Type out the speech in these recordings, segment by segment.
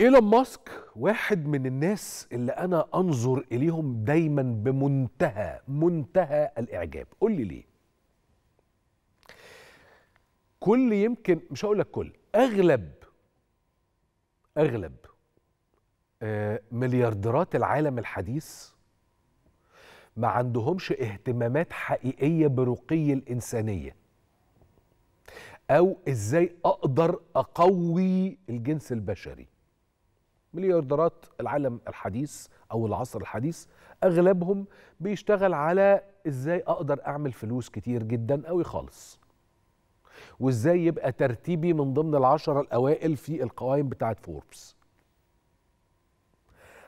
ايلون ماسك واحد من الناس اللي انا انظر اليهم دايما بمنتهى منتهى الاعجاب قول لي ليه كل يمكن مش هقول لك كل اغلب اغلب آه، مليارديرات العالم الحديث ما عندهمش اهتمامات حقيقيه برقي الانسانيه او ازاي اقدر اقوي الجنس البشري مليارديرات العالم الحديث او العصر الحديث اغلبهم بيشتغل على ازاي اقدر اعمل فلوس كتير جدا قوي خالص وازاي يبقى ترتيبي من ضمن العشرة الاوائل في القوائم بتاعت فوربس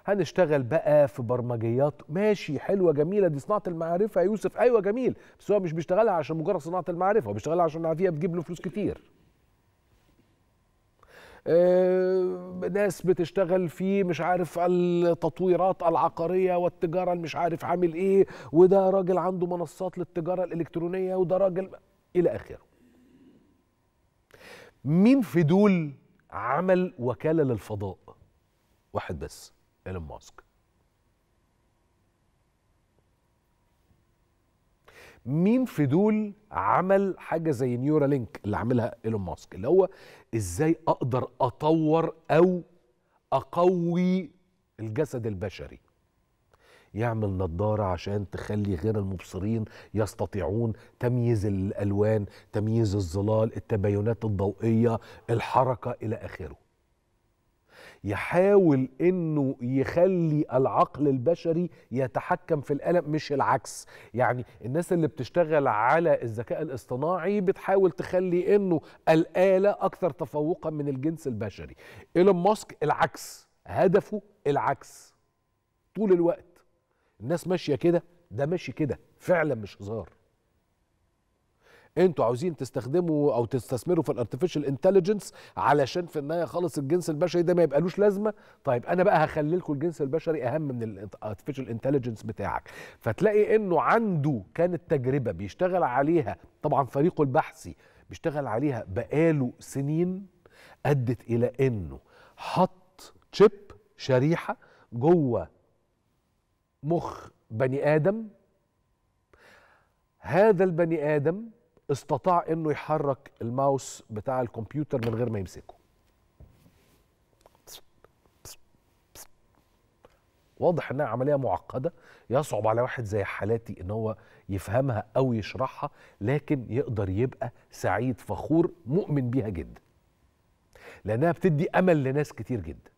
هنشتغل بقى في برمجيات ماشي حلوه جميله دي صناعه المعرفه يوسف ايوه جميل بس هو مش بيشتغلها عشان مجرد صناعه المعرفه هو بيشتغلها عشان فيها بتجيب له فلوس كتير آه، ناس بتشتغل في مش عارف التطويرات العقاريه والتجاره مش عارف عامل ايه وده راجل عنده منصات للتجاره الالكترونيه وده راجل الى اخره مين في دول عمل وكاله للفضاء واحد بس ايلون ماسك مين في دول عمل حاجه زي نيورا لينك اللي عاملها ايلون ماسك اللي هو ازاي اقدر اطور او اقوي الجسد البشري يعمل نظارة عشان تخلي غير المبصرين يستطيعون تمييز الألوان تمييز الظلال التباينات الضوئية الحركة إلى آخره يحاول انه يخلي العقل البشري يتحكم في الاله مش العكس يعني الناس اللي بتشتغل على الذكاء الاصطناعي بتحاول تخلي انه الاله اكثر تفوقا من الجنس البشري ايلون ماسك العكس هدفه العكس طول الوقت الناس ماشيه كده ده ماشي كده فعلا مش هزار انتوا عاوزين تستخدموا او تستثمروا في الارتفيشال انتليجنس علشان في النهايه خالص الجنس البشري ده ما يبقالوش لازمه طيب انا بقى هخلي لكم الجنس البشري اهم من الارتفيشال انتليجنس بتاعك فتلاقي انه عنده كانت تجربه بيشتغل عليها طبعا فريقه البحثي بيشتغل عليها بقاله سنين ادت الى انه حط تشيب شريحه جوه مخ بني ادم هذا البني ادم استطاع انه يحرك الماوس بتاع الكمبيوتر من غير ما يمسكه واضح انها عمليه معقده يصعب على واحد زي حالاتي ان هو يفهمها او يشرحها لكن يقدر يبقى سعيد فخور مؤمن بيها جدا لانها بتدي امل لناس كتير جدا